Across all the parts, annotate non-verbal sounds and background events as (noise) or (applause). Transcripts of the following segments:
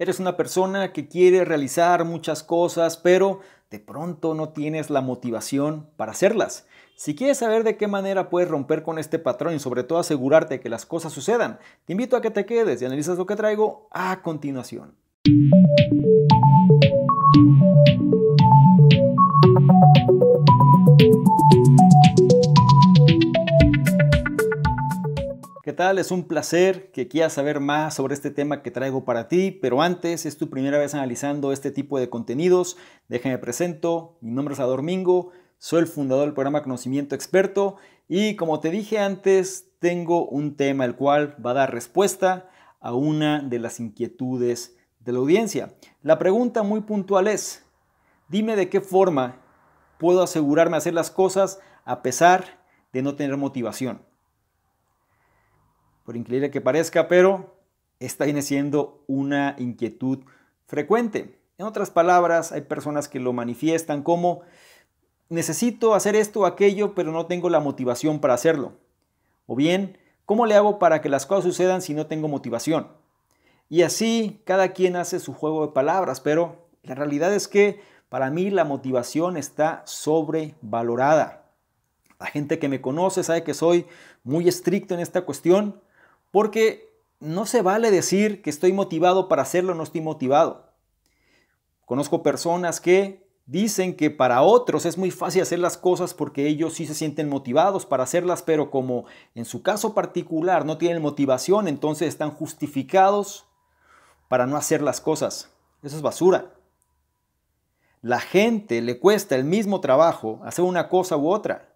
Eres una persona que quiere realizar muchas cosas, pero de pronto no tienes la motivación para hacerlas. Si quieres saber de qué manera puedes romper con este patrón y sobre todo asegurarte que las cosas sucedan, te invito a que te quedes y analizas lo que traigo a continuación. ¿Qué tal? Es un placer que quieras saber más sobre este tema que traigo para ti, pero antes, es tu primera vez analizando este tipo de contenidos, déjame presento, mi nombre es Adormingo, soy el fundador del programa Conocimiento Experto y como te dije antes, tengo un tema el cual va a dar respuesta a una de las inquietudes de la audiencia. La pregunta muy puntual es, dime de qué forma puedo asegurarme hacer las cosas a pesar de no tener motivación por increíble que parezca, pero esta viene siendo una inquietud frecuente. En otras palabras, hay personas que lo manifiestan como necesito hacer esto o aquello, pero no tengo la motivación para hacerlo. O bien, ¿cómo le hago para que las cosas sucedan si no tengo motivación? Y así cada quien hace su juego de palabras, pero la realidad es que para mí la motivación está sobrevalorada. La gente que me conoce sabe que soy muy estricto en esta cuestión porque no se vale decir que estoy motivado para hacerlo, no estoy motivado. Conozco personas que dicen que para otros es muy fácil hacer las cosas porque ellos sí se sienten motivados para hacerlas, pero como en su caso particular no tienen motivación, entonces están justificados para no hacer las cosas. Eso es basura. La gente le cuesta el mismo trabajo hacer una cosa u otra.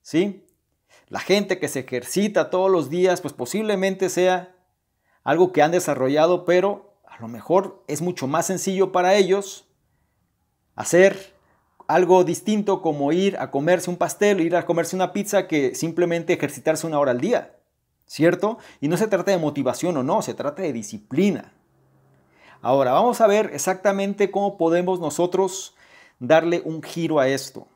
¿Sí? La gente que se ejercita todos los días, pues posiblemente sea algo que han desarrollado, pero a lo mejor es mucho más sencillo para ellos hacer algo distinto como ir a comerse un pastel, ir a comerse una pizza, que simplemente ejercitarse una hora al día, ¿cierto? Y no se trata de motivación o no, se trata de disciplina. Ahora, vamos a ver exactamente cómo podemos nosotros darle un giro a esto.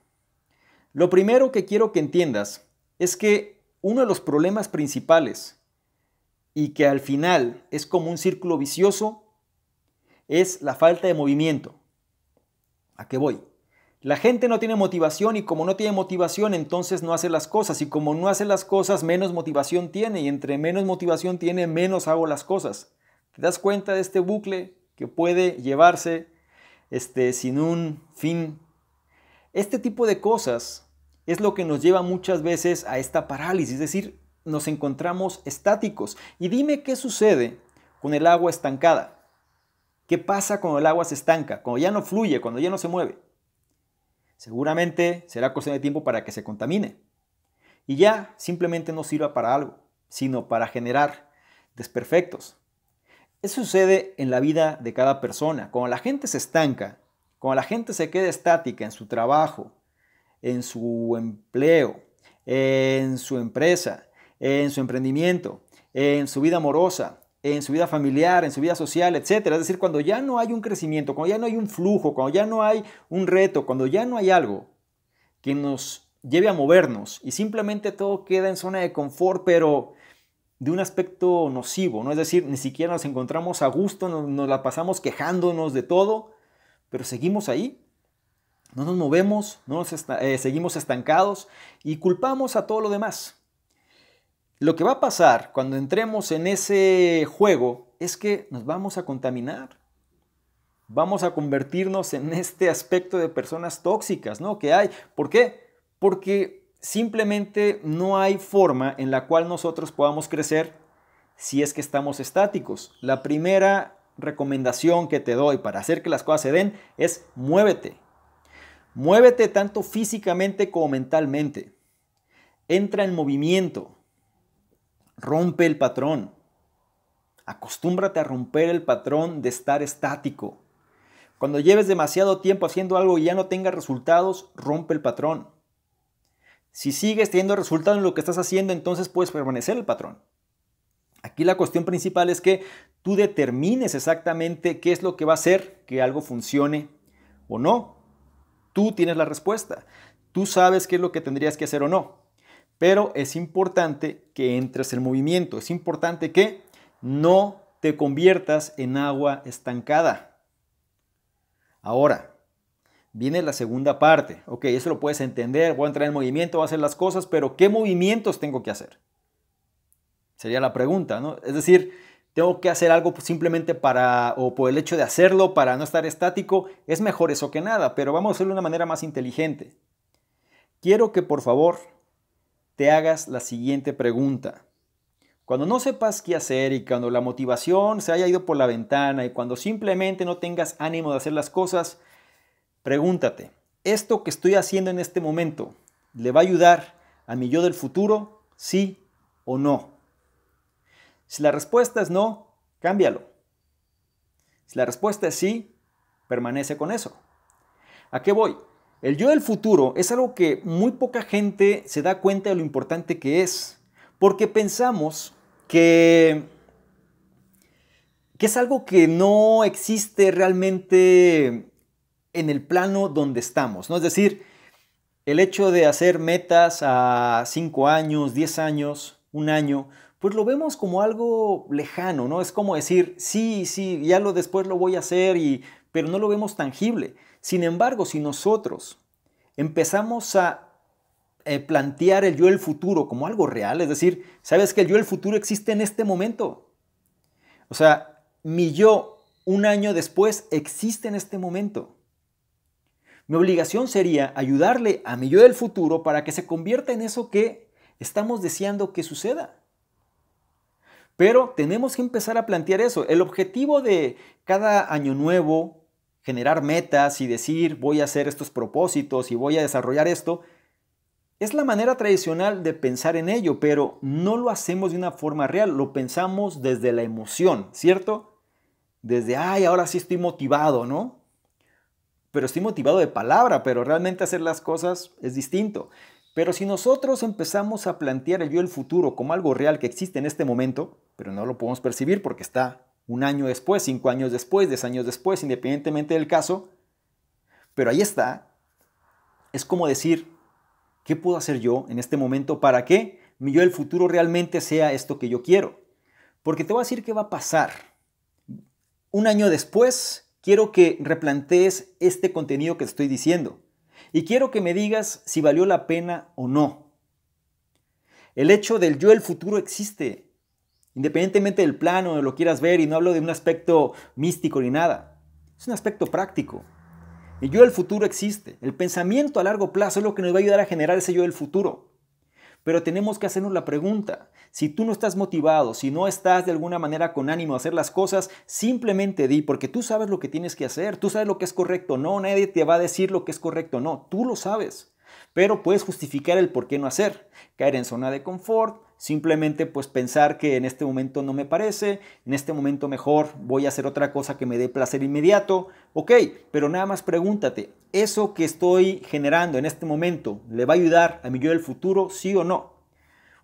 Lo primero que quiero que entiendas es que uno de los problemas principales y que al final es como un círculo vicioso es la falta de movimiento. ¿A qué voy? La gente no tiene motivación y como no tiene motivación entonces no hace las cosas y como no hace las cosas menos motivación tiene y entre menos motivación tiene menos hago las cosas. ¿Te das cuenta de este bucle que puede llevarse este, sin un fin? Este tipo de cosas es lo que nos lleva muchas veces a esta parálisis, es decir, nos encontramos estáticos. Y dime qué sucede con el agua estancada. ¿Qué pasa cuando el agua se estanca, cuando ya no fluye, cuando ya no se mueve? Seguramente será cuestión de tiempo para que se contamine. Y ya simplemente no sirva para algo, sino para generar desperfectos. Eso sucede en la vida de cada persona. Cuando la gente se estanca, cuando la gente se queda estática en su trabajo, en su empleo, en su empresa, en su emprendimiento, en su vida amorosa, en su vida familiar, en su vida social, etc. Es decir, cuando ya no hay un crecimiento, cuando ya no hay un flujo, cuando ya no hay un reto, cuando ya no hay algo que nos lleve a movernos y simplemente todo queda en zona de confort, pero de un aspecto nocivo, ¿no? Es decir, ni siquiera nos encontramos a gusto, nos la pasamos quejándonos de todo, pero seguimos ahí, no nos movemos, nos eh, seguimos estancados y culpamos a todo lo demás. Lo que va a pasar cuando entremos en ese juego es que nos vamos a contaminar. Vamos a convertirnos en este aspecto de personas tóxicas, ¿no? Que hay. ¿Por qué? Porque simplemente no hay forma en la cual nosotros podamos crecer si es que estamos estáticos. La primera recomendación que te doy para hacer que las cosas se den es muévete. Muévete tanto físicamente como mentalmente. Entra en movimiento. Rompe el patrón. Acostúmbrate a romper el patrón de estar estático. Cuando lleves demasiado tiempo haciendo algo y ya no tengas resultados, rompe el patrón. Si sigues teniendo resultados en lo que estás haciendo, entonces puedes permanecer el patrón. Aquí la cuestión principal es que tú determines exactamente qué es lo que va a hacer que algo funcione o no. Tú tienes la respuesta. Tú sabes qué es lo que tendrías que hacer o no. Pero es importante que entres en movimiento. Es importante que no te conviertas en agua estancada. Ahora, viene la segunda parte. Ok, eso lo puedes entender. Voy a entrar en movimiento, voy a hacer las cosas, pero ¿qué movimientos tengo que hacer? Sería la pregunta, ¿no? Es decir, tengo que hacer algo simplemente para o por el hecho de hacerlo, para no estar estático, es mejor eso que nada, pero vamos a hacerlo de una manera más inteligente. Quiero que por favor te hagas la siguiente pregunta. Cuando no sepas qué hacer y cuando la motivación se haya ido por la ventana y cuando simplemente no tengas ánimo de hacer las cosas, pregúntate, ¿esto que estoy haciendo en este momento le va a ayudar a mi yo del futuro? ¿Sí o no? Si la respuesta es no, cámbialo. Si la respuesta es sí, permanece con eso. ¿A qué voy? El yo del futuro es algo que muy poca gente se da cuenta de lo importante que es, porque pensamos que, que es algo que no existe realmente en el plano donde estamos, ¿no? Es decir, el hecho de hacer metas a 5 años, 10 años, un año, pues lo vemos como algo lejano, ¿no? Es como decir, sí, sí, ya lo después lo voy a hacer, y, pero no lo vemos tangible. Sin embargo, si nosotros empezamos a eh, plantear el yo del futuro como algo real, es decir, sabes que el yo del futuro existe en este momento. O sea, mi yo un año después existe en este momento. Mi obligación sería ayudarle a mi yo del futuro para que se convierta en eso que estamos deseando que suceda. Pero tenemos que empezar a plantear eso. El objetivo de cada año nuevo, generar metas y decir voy a hacer estos propósitos y voy a desarrollar esto, es la manera tradicional de pensar en ello, pero no lo hacemos de una forma real, lo pensamos desde la emoción, ¿cierto? Desde, ay, ahora sí estoy motivado, ¿no? Pero estoy motivado de palabra, pero realmente hacer las cosas es distinto. Pero si nosotros empezamos a plantear el yo del futuro como algo real que existe en este momento, pero no lo podemos percibir porque está un año después, cinco años después, diez años después, independientemente del caso, pero ahí está, es como decir, ¿qué puedo hacer yo en este momento para que mi yo del futuro realmente sea esto que yo quiero? Porque te voy a decir qué va a pasar. Un año después, quiero que replantees este contenido que te estoy diciendo. Y quiero que me digas si valió la pena o no. El hecho del yo, el futuro existe, independientemente del plano, de lo quieras ver, y no hablo de un aspecto místico ni nada. Es un aspecto práctico. El yo del futuro existe. El pensamiento a largo plazo es lo que nos va a ayudar a generar ese yo del futuro. Pero tenemos que hacernos la pregunta, si tú no estás motivado, si no estás de alguna manera con ánimo a hacer las cosas, simplemente di, porque tú sabes lo que tienes que hacer, tú sabes lo que es correcto, no, nadie te va a decir lo que es correcto, no, tú lo sabes. Pero puedes justificar el por qué no hacer, caer en zona de confort, simplemente pues pensar que en este momento no me parece, en este momento mejor voy a hacer otra cosa que me dé placer inmediato, ok, pero nada más pregúntate, ¿eso que estoy generando en este momento le va a ayudar a mi yo del futuro, sí o no?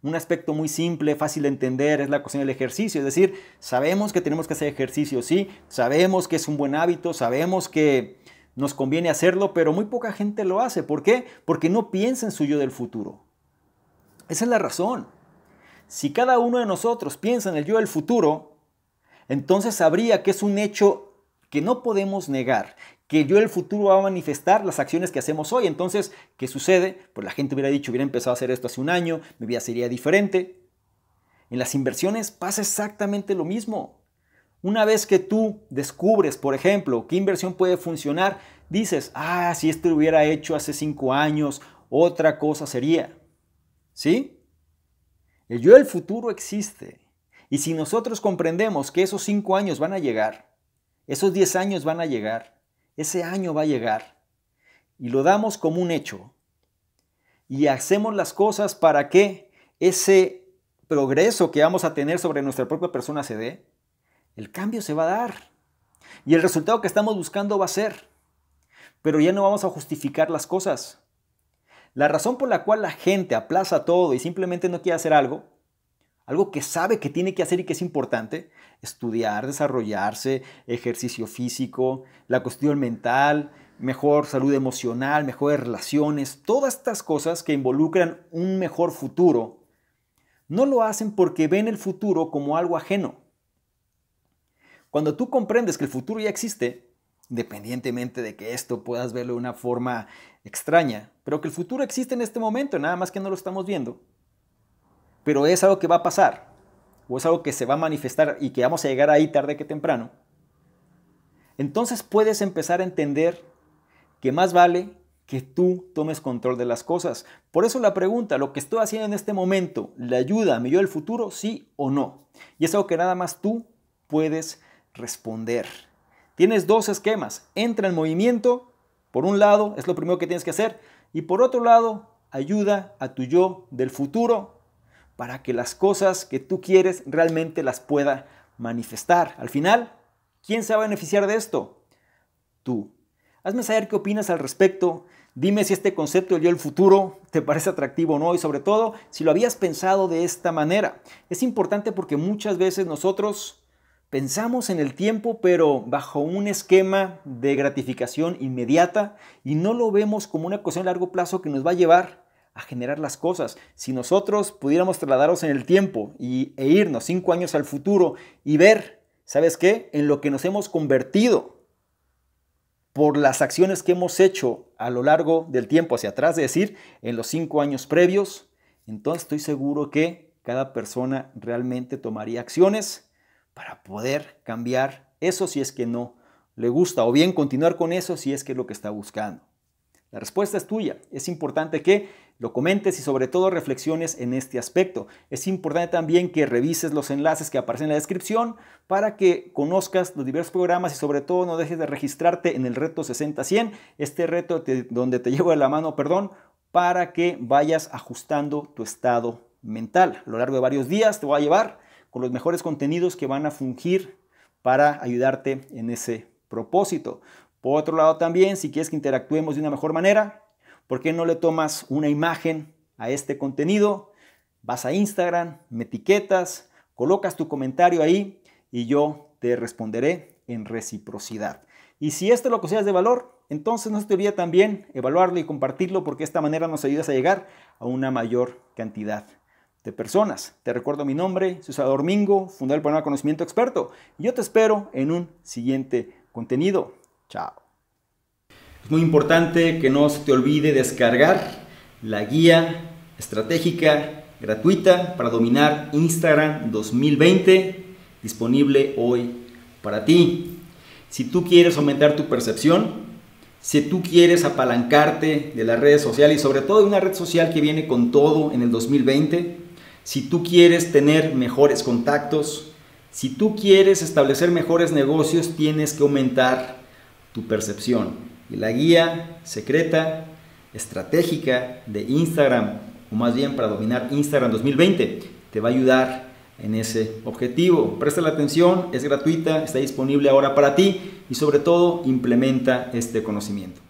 Un aspecto muy simple, fácil de entender, es la cuestión del ejercicio. Es decir, sabemos que tenemos que hacer ejercicio, sí, sabemos que es un buen hábito, sabemos que nos conviene hacerlo, pero muy poca gente lo hace. ¿Por qué? Porque no piensa en su yo del futuro. Esa es la razón. Si cada uno de nosotros piensa en el yo del futuro, entonces sabría que es un hecho que no podemos negar, que yo el futuro va a manifestar las acciones que hacemos hoy. Entonces, ¿qué sucede? Pues la gente hubiera dicho, hubiera empezado a hacer esto hace un año, mi vida sería diferente. En las inversiones pasa exactamente lo mismo. Una vez que tú descubres, por ejemplo, qué inversión puede funcionar, dices, ah, si esto lo hubiera hecho hace cinco años, otra cosa sería. ¿Sí? El yo el futuro existe. Y si nosotros comprendemos que esos cinco años van a llegar, esos diez años van a llegar, ese año va a llegar y lo damos como un hecho. Y hacemos las cosas para que ese progreso que vamos a tener sobre nuestra propia persona se dé. El cambio se va a dar. Y el resultado que estamos buscando va a ser. Pero ya no vamos a justificar las cosas. La razón por la cual la gente aplaza todo y simplemente no quiere hacer algo algo que sabe que tiene que hacer y que es importante, estudiar, desarrollarse, ejercicio físico, la cuestión mental, mejor salud emocional, mejores relaciones, todas estas cosas que involucran un mejor futuro, no lo hacen porque ven el futuro como algo ajeno. Cuando tú comprendes que el futuro ya existe, independientemente de que esto puedas verlo de una forma extraña, pero que el futuro existe en este momento, nada más que no lo estamos viendo, pero es algo que va a pasar, o es algo que se va a manifestar y que vamos a llegar ahí tarde que temprano, entonces puedes empezar a entender que más vale que tú tomes control de las cosas. Por eso la pregunta, ¿lo que estoy haciendo en este momento le ayuda a mi yo del futuro, sí o no? Y es algo que nada más tú puedes responder. Tienes dos esquemas. Entra en movimiento, por un lado, es lo primero que tienes que hacer, y por otro lado, ayuda a tu yo del futuro para que las cosas que tú quieres realmente las pueda manifestar. Al final, ¿quién se va a beneficiar de esto? Tú. Hazme saber qué opinas al respecto. Dime si este concepto del yo el futuro te parece atractivo o no y sobre todo si lo habías pensado de esta manera. Es importante porque muchas veces nosotros pensamos en el tiempo pero bajo un esquema de gratificación inmediata y no lo vemos como una cuestión a largo plazo que nos va a llevar generar las cosas. Si nosotros pudiéramos trasladarnos en el tiempo e irnos cinco años al futuro y ver, ¿sabes qué? En lo que nos hemos convertido por las acciones que hemos hecho a lo largo del tiempo hacia atrás, es decir, en los cinco años previos, entonces estoy seguro que cada persona realmente tomaría acciones para poder cambiar eso si es que no le gusta o bien continuar con eso si es que es lo que está buscando. La respuesta es tuya. Es importante que lo comentes y sobre todo reflexiones en este aspecto. Es importante también que revises los enlaces que aparecen en la descripción para que conozcas los diversos programas y sobre todo no dejes de registrarte en el reto 60-100, este reto donde te (laughs) llevo de la mano, perdón, para que vayas ajustando tu estado mental. A lo largo de varios días te voy a llevar con los mejores contenidos que van a fungir para ayudarte en ese propósito. Por otro lado también, si quieres que interactuemos de una mejor manera, ¿Por qué no le tomas una imagen a este contenido? Vas a Instagram, me etiquetas, colocas tu comentario ahí y yo te responderé en reciprocidad. Y si esto lo que seas de valor, entonces no se te olvide también evaluarlo y compartirlo porque de esta manera nos ayudas a llegar a una mayor cantidad de personas. Te recuerdo mi nombre, Susador Mingo, fundador del programa Conocimiento Experto. Y yo te espero en un siguiente contenido. Chao. Es muy importante que no se te olvide descargar la guía estratégica gratuita para dominar Instagram 2020 disponible hoy para ti. Si tú quieres aumentar tu percepción, si tú quieres apalancarte de las redes sociales y sobre todo de una red social que viene con todo en el 2020, si tú quieres tener mejores contactos, si tú quieres establecer mejores negocios, tienes que aumentar tu percepción y la guía secreta estratégica de Instagram, o más bien para dominar Instagram 2020, te va a ayudar en ese objetivo. Presta la atención, es gratuita, está disponible ahora para ti y sobre todo implementa este conocimiento.